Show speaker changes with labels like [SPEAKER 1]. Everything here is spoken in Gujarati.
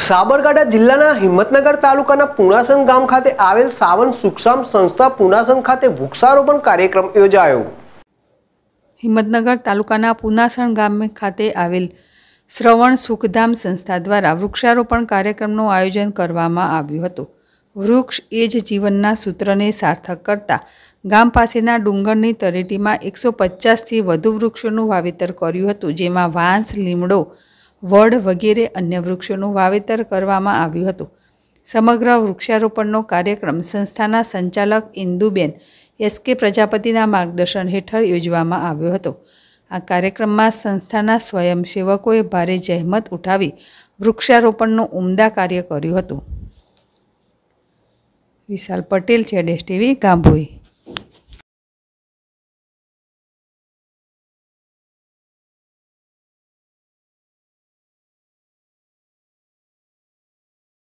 [SPEAKER 1] સાબરકાંઠા જિલ્લાના હિંમતનગર તાલુકાના પુણાસન ગામ ખાતે આવેલ સાવન સુક્ષામ સંસ્થા પુણાસન ખાતે વૃક્ષારોપણ કાર્યક્રમ યોજાયો
[SPEAKER 2] હિંમતનગર તાલુકાના પુનાસણ ગામ ખાતે આવેલ શ્રવણ સુખધામ સંસ્થા દ્વારા વૃક્ષારોપણ કાર્યક્રમનું આયોજન કરવામાં આવ્યું હતું વૃક્ષ એ જ જીવનના સૂત્રને સાર્થક કરતા ગામ પાસેના ડુંગરની તરેટીમાં એકસો પચાસથી વધુ વૃક્ષોનું વાવેતર કર્યું હતું જેમાં વાંસ લીમડો વડ વગેરે અન્ય વૃક્ષોનું વાવેતર કરવામાં આવ્યું હતું સમગ્ર વૃક્ષારોપણનો કાર્યક્રમ સંસ્થાના સંચાલક ઇન્દુબેન એસ કે પ્રજાપતિના માર્ગદર્શન હેઠળ યોજવામાં આવ્યો હતો આ કાર્યક્રમમાં સંસ્થાના સ્વયંસેવકોએ ભારે જહેમત ઉઠાવી વૃક્ષારોપણનું ઉમદા કાર્ય કર્યું હતું વિશાલ પટેલ છે ડેસ
[SPEAKER 3] ગાંભોઈ